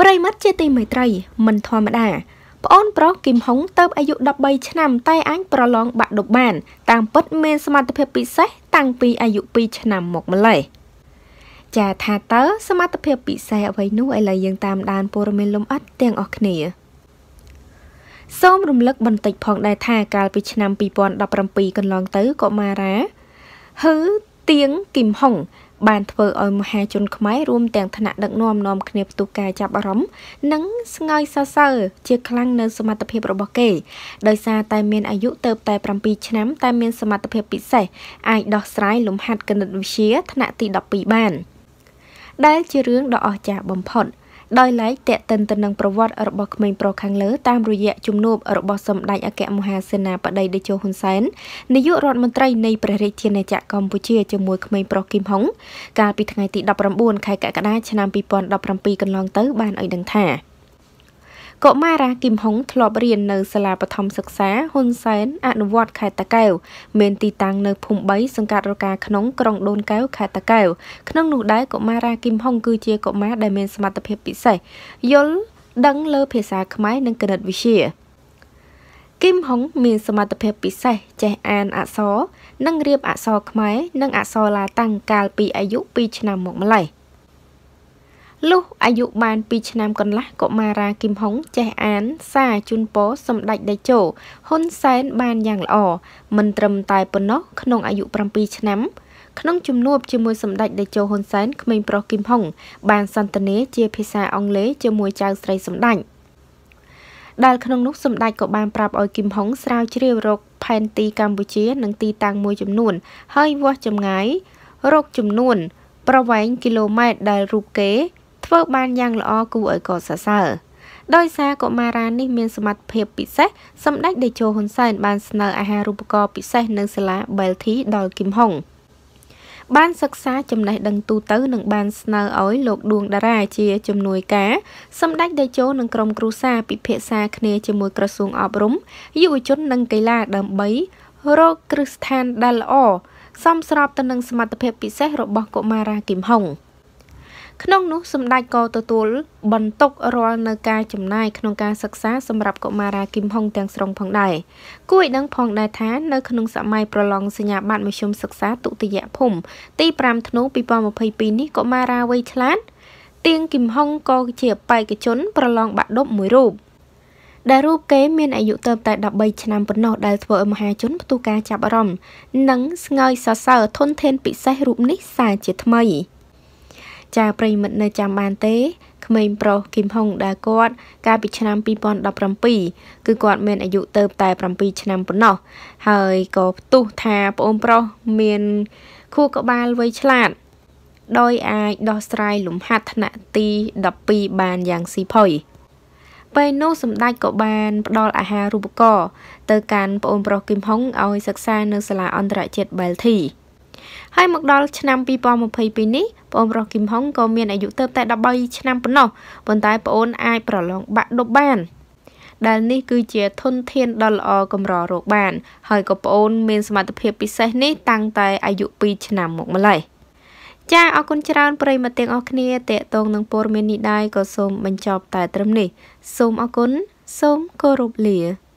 ប្រិមិត្តជាទីមេត្រី មិនធម្មតាប្អូនប្រុសគឹមហុងទៅអាយុ13ឆ្នាំតែអាចប្រឡងបាក់ឌុបបានតាមពិតមានសមត្ថភាពពិសេសតាំងពីអាយុ2ឆ្នាំមកម្ល៉េះចាថាតើសមត្ថភាពពិសេសអ្វីនោះឥឡូវយើងតាមដានព័ត៌មានលំអិតទាំងអស់គ្នា សូមរំលឹក បន្តិចផងដែរថាកាលពីឆ្នាំ2017កន្លងទៅកុមារាហឺទៀងគឹមហុងបានធ្វើឲ្យមហាជនខ្មែររួមទាំងថ្នាក់ដឹកនាំនាំគ្នាផ្ទុះការចាប់អារម្មណ៍និងស្ងើចសរសើរជាខ្លាំងនៅ សមត្ថភាពរបស់គេ ដោយសារតែមានអាយុទៅតែ7ឆ្នាំតែមានសមត្ថភាពពិសេសអាចដោះស្រាយលំហាត់គណិតវិទ្យាថ្នាក់ទី12បានដែលជារឿងដ៏អស្ចារ្យបំផុត។ដោយឡែកតេតិនទៅនឹងប្រវត្តិរបស់ក្មេងប្រុសខាងលើតាមរយៈជំនួបរបស់សម្ដេចអគ្គមហាសេនាបតីតេជោហ៊ុនសែននាយករដ្ឋមន្ត្រីនៃព្រះរាជាណាចក្រកម្ពុជាជាមួយក្មេងប្រុសគីមហុងកាលពីថ្ងៃទី19ខែកក្កដាឆ្នាំ2017កន្លងទៅបានឲ្យដឹងថាកុមារាគឹមហុងធ្លាប់រៀននៅសាលាបឋមសិក្សាហ៊ុនសែនអនុវត្តខេត្តតាកែវមានទីតាំងនៅភូមិ3សង្កាត់រកាក្នុងក្រុងដូនកែវខេត្តតាកែវក្នុងនោះដែរកុមារាគឹមហុងគឺជាកុមារដែលមានសមត្ថភាពពិសេសយល់ដឹងលើភាសាខ្មែរនិងគណិតវិទ្យាគឹមហុងមានសមត្ថភាពពិសេសចេះអានអក្សរនិងរៀបអក្សរខ្មែរនិងអក្សរឡាតាំងកាលពីអាយុ2ឆ្នាំមកម្ល៉េះ។លុះអាយុបាន2ឆ្នាំកន្លះកុមារាគឹមហុងចេះអានសារជូនពរសម្ដេចតេជោហ៊ុនសែនបានយ៉ាងល្អមិនត្រឹមតែប៉ុណ្ណោះក្នុងអាយុ7ឆ្នាំ ក្នុងជំនួបជាមួយសម្ដេចតេជោហ៊ុនសែនក្មេងប្រុសគឹមហុង បានសន្ទនាជាភាសាអង់គ្លេសជាមួយចៅស្រីសម្ដេចដែលក្នុងនោះសម្ដេចក៏បានប្រាប់ឲ្យគឹមហុងស្រាវជ្រាវរកផែនទីកម្ពុជា និងទីតាំងមួយចំនួនហើយវាស់ចម្ងាយរកចំនួនប្រវែងគីឡូម៉ែត្រដែលរូបគេធ្វើបានយ៉ាងល្អគួរឲ្យកោតសរសើរដោយសារកុមារានេះ មានសមត្ថភាពពិសេសសម្ដេចតេជោហ៊ុនសែនបានស្នើអាហារូបករណ៍ពិសេសនៅសាលា Belty ដល់គឹមហុងបានសិក្សាចំណេះដឹងទូទៅ និងបានស្នើឲ្យលោកដួងតារាជាជំនួយការសម្ដេចតេជោនិងក្រុមគ្រួសារពិភាក្សា គ្នាជាមួយក្រសួងអប់រំយុវជន និងកីឡាដើម្បីរកគ្រឹះស្ថានដែលល្អសមស្របទៅនឹង សមត្ថភាពពិសេសរបស់កុមារាគឹមហុង។ក្នុងនោះ សម្ដេចក៏ទទួលបន្ទុករាល់នៅការចំណាយក្នុងការសិក្សាសម្រាប់កុមារាគឹមហុងទាំងស្រុងផងដែរគួរឲ្យដឹងផងដែរថានៅក្នុងសម័យប្រឡងសញ្ញាបត្រមធ្យមសិក្សាទុតិយភូមិទី5ធ្នូ2022នេះកុមារាវ័យឆ្លាតទៀងគឹមហុងក៏ជាបេក្ខជនប្រឡងបាក់ឌុបមួយរូបដែលរូបគេមានអាយុទៅតែ13ឆ្នាំប៉ុណ្ណោះដែលធ្វើឲ្យមហាជនផ្ទុះការចាប់អារម្មណ៍និងស្ងើចសរសើរធនធានពិសេសរូបនេះសារជាថ្មី។ចាប្រិមិត្តនៅចាំបានទេក្មេងប្រុសគីមហុងដែលគាត់កាលពី ឆ្នាំ2017គឺគាត់មានអាយុទៅតែ7ឆ្នាំប៉ុណ្ណោះហើយក៏ផ្ទុះថាប្អូនប្រុសមានខួរក្បាលវ័យឆ្លាតដោយអាចដោះស្រាយលំហាត់ថ្នាក់ទី12បានយ៉ាងស៊ីផុយពេលនោះសម្ដេចក៏បានផ្ដល់អាហារូបករណ៍ទៅកាន់ប្អូនប្រុសគឹមហុងឲ្យសិក្សានៅសាលាអន្តរជាតិបែលធីហើយមកដល់ឆ្នាំ2022នេះប្អូនប្រុសគឹមហុងក៏មានអាយុទៅតែ13ឆ្នាំប៉ុណ្ណោះប៉ុន្តែប្អូនអាចប្រឡងបាក់ឌុបបានដែលនេះគឺជាធនធានដ៏ល្អកម្ររកបានហើយក៏ប្អូនមានសមត្ថភាពពិសេសនេះតាំងតែអាយុ2ឆ្នាំមកម្ល៉េះចាអរគុណច្រើនប្រិយមិត្តទាំងអស់គ្នាតេតងនឹងព័ត៌មាននេះដែរក៏សូមបញ្ចប់តែត្រឹមនេះសូមអរគុណសូមគោរពលា